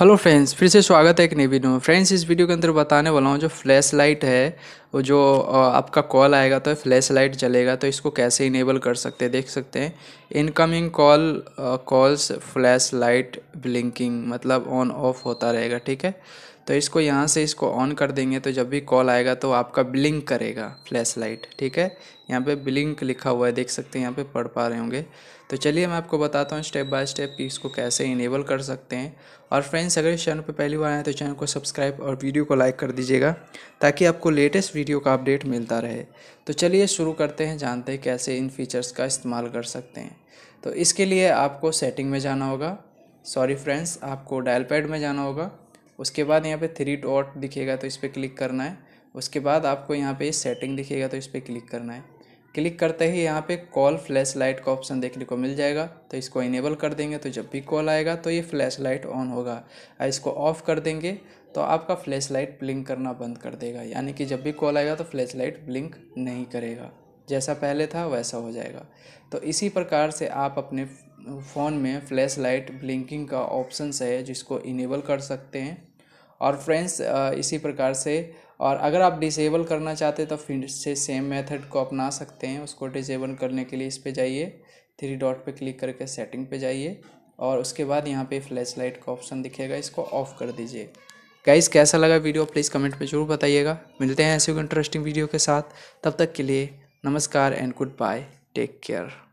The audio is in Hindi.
हेलो फ्रेंड्स फिर से स्वागत है एक नई वीडियो में फ्रेंड्स इस वीडियो के अंदर बताने वाला हूँ जो फ्लैश लाइट है वो जो आपका कॉल आएगा तो फ्लैश लाइट जलेगा तो इसको कैसे इनेबल कर सकते हैं देख सकते हैं incoming call calls flash light blinking मतलब ऑन ऑफ होता रहेगा ठीक है तो इसको यहाँ से इसको ऑन कर देंगे तो जब भी कॉल आएगा तो आपका ब्लिंक करेगा फ्लैश लाइट ठीक है यहाँ पे ब्लिंक लिखा हुआ है देख सकते हैं यहाँ पे पढ़ पा रहे होंगे तो चलिए मैं आपको बताता हूँ स्टेप बाय स्टेप कि इसको कैसे इनेबल कर सकते हैं और फ्रेंड्स अगर इस चैनल पर पहली बार आए तो चैनल को सब्सक्राइब और वीडियो को लाइक कर दीजिएगा ताकि आपको लेटेस्ट वीडियो का अपडेट मिलता रहे तो चलिए शुरू करते हैं जानते हैं कैसे इन फीचर्स का इस्तेमाल कर सकते हैं तो इसके लिए आपको सेटिंग में जाना होगा सॉरी फ्रेंड्स आपको डायल पैड में जाना होगा उसके बाद यहाँ पे थ्री डॉट दिखेगा तो इस पर क्लिक करना है उसके बाद आपको यहाँ पे सेटिंग दिखेगा तो इस पर क्लिक करना है क्लिक करते ही यहाँ पे कॉल फ्लैश लाइट का ऑप्शन देखने को मिल जाएगा तो इसको इनेबल कर देंगे तो जब भी कॉल आएगा तो ये फ्लैश लाइट ऑन होगा और इसको ऑफ़ कर देंगे तो आपका फ्लैश लाइट ब्लिंक करना बंद कर देगा यानी कि जब भी कॉल आएगा तो फ्लैश लाइट ब्लिंक नहीं करेगा जैसा पहले था वैसा हो जाएगा तो इसी प्रकार से आप अपने फ़ोन में फ्लैश लाइट ब्लिंकिंग का ऑप्शन है जिसको इनेबल कर सकते हैं और फ्रेंड्स इसी प्रकार से और अगर आप डिसेबल करना चाहते तो फिर से सेम मेथड को अपना सकते हैं उसको डिसेबल करने के लिए इस पर जाइए थ्री डॉट पे क्लिक करके सेटिंग पे जाइए और उसके बाद यहाँ पे फ्लैश लाइट का ऑप्शन दिखेगा इसको ऑफ कर दीजिए गाइस कैसा लगा वीडियो प्लीज़ कमेंट में ज़रूर बताइएगा मिलते हैं ऐसे इंटरेस्टिंग वीडियो के साथ तब तक के लिए नमस्कार and good bye take care